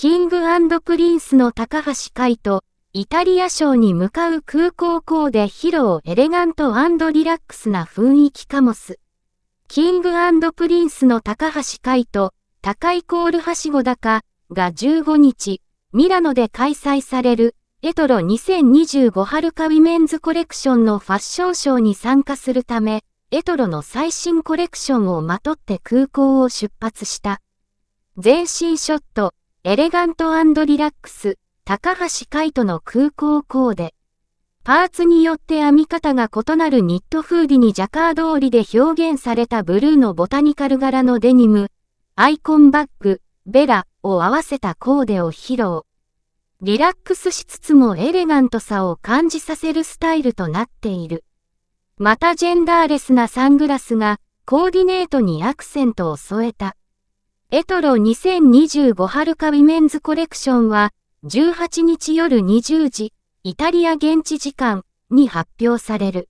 キングプリンスの高橋海と、イタリア省に向かう空港港で披露エレガントリラックスな雰囲気かもす。キングプリンスの高橋海と、高いコールはしご高が15日、ミラノで開催されるエトロ2025春カウィメンズコレクションのファッションショーに参加するため、エトロの最新コレクションをまとって空港を出発した。全身ショット、エレガントリラックス、高橋海人の空港コーデ。パーツによって編み方が異なるニットフーディにジャカード織りで表現されたブルーのボタニカル柄のデニム、アイコンバッグ、ベラを合わせたコーデを披露。リラックスしつつもエレガントさを感じさせるスタイルとなっている。またジェンダーレスなサングラスがコーディネートにアクセントを添えた。エトロ2025春カウィメンズコレクションは、18日夜20時、イタリア現地時間に発表される。